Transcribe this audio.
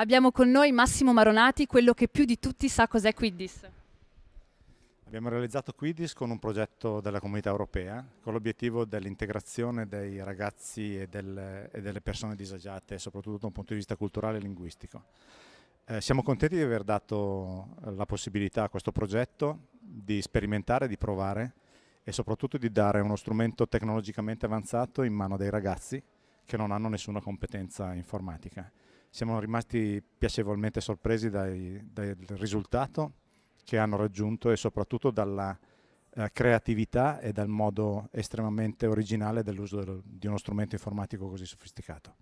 Abbiamo con noi Massimo Maronati, quello che più di tutti sa cos'è Quiddis. Abbiamo realizzato Quiddis con un progetto della comunità europea con l'obiettivo dell'integrazione dei ragazzi e, del, e, delle persone disagiate, soprattutto da un punto di vista culturale e linguistico. Eh, siamo contenti di aver dato la possibilità a questo progetto di sperimentare, di provare e soprattutto di dare uno strumento tecnologicamente avanzato in mano dei ragazzi che non hanno nessuna competenza informatica. Siamo rimasti piacevolmente sorpresi dai, dal risultato che hanno raggiunto e soprattutto dalla eh, creatività e dal modo estremamente originale dell'uso del, di uno strumento informatico così sofisticato.